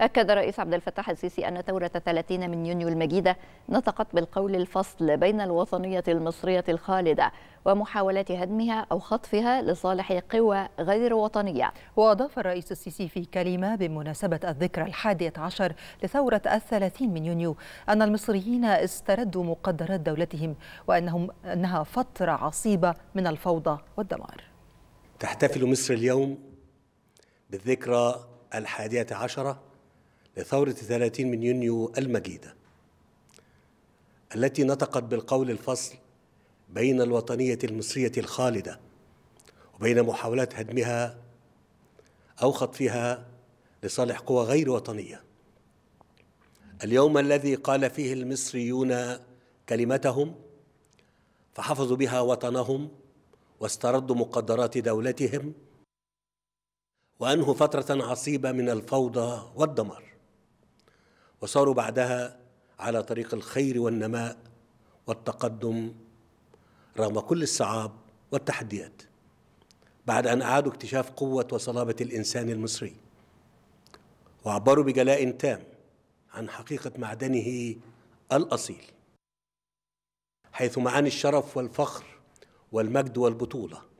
أكد الرئيس عبد الفتاح السيسي أن ثورة 30 من يونيو المجيدة نطقت بالقول الفصل بين الوطنية المصرية الخالدة ومحاولات هدمها أو خطفها لصالح قوى غير وطنية وأضاف الرئيس السيسي في كلمة بمناسبة الذكرى الحادية عشر لثورة الثلاثين من يونيو أن المصريين استردوا مقدرات دولتهم وأنهم أنها فترة عصيبة من الفوضى والدمار تحتفل مصر اليوم بالذكرى الحادية عشرة لثورة 30 من يونيو المجيدة التي نطقت بالقول الفصل بين الوطنية المصرية الخالدة وبين محاولات هدمها أو خطفها لصالح قوى غير وطنية اليوم الذي قال فيه المصريون كلمتهم فحفظوا بها وطنهم واستردوا مقدرات دولتهم وأنهوا فترة عصيبة من الفوضى والدمار وصاروا بعدها على طريق الخير والنماء والتقدم رغم كل الصعاب والتحديات بعد أن أعادوا اكتشاف قوة وصلابة الإنسان المصري وعبروا بجلاء تام عن حقيقة معدنه الأصيل حيث معاني الشرف والفخر والمجد والبطوله